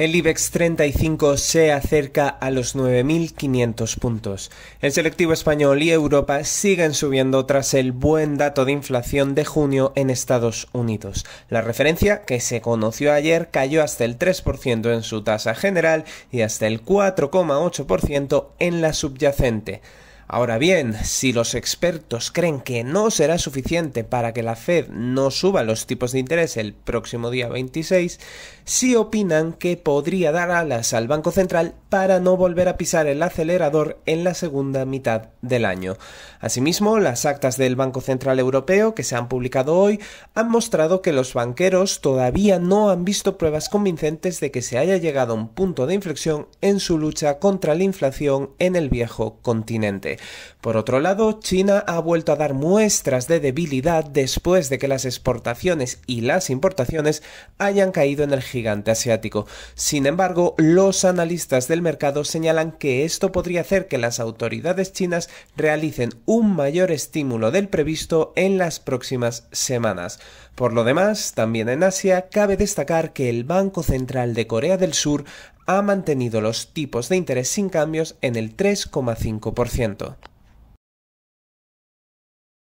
El IBEX 35 se acerca a los 9.500 puntos. El selectivo español y Europa siguen subiendo tras el buen dato de inflación de junio en Estados Unidos. La referencia, que se conoció ayer, cayó hasta el 3% en su tasa general y hasta el 4,8% en la subyacente. Ahora bien, si los expertos creen que no será suficiente para que la Fed no suba los tipos de interés el próximo día 26, sí opinan que podría dar alas al Banco Central para no volver a pisar el acelerador en la segunda mitad del año. Asimismo, las actas del Banco Central Europeo que se han publicado hoy han mostrado que los banqueros todavía no han visto pruebas convincentes de que se haya llegado a un punto de inflexión en su lucha contra la inflación en el viejo continente. Por otro lado, China ha vuelto a dar muestras de debilidad después de que las exportaciones y las importaciones hayan caído en el gigante asiático. Sin embargo, los analistas del mercado señalan que esto podría hacer que las autoridades chinas realicen un mayor estímulo del previsto en las próximas semanas. Por lo demás, también en Asia cabe destacar que el Banco Central de Corea del Sur ha mantenido los tipos de interés sin cambios en el 3,5%.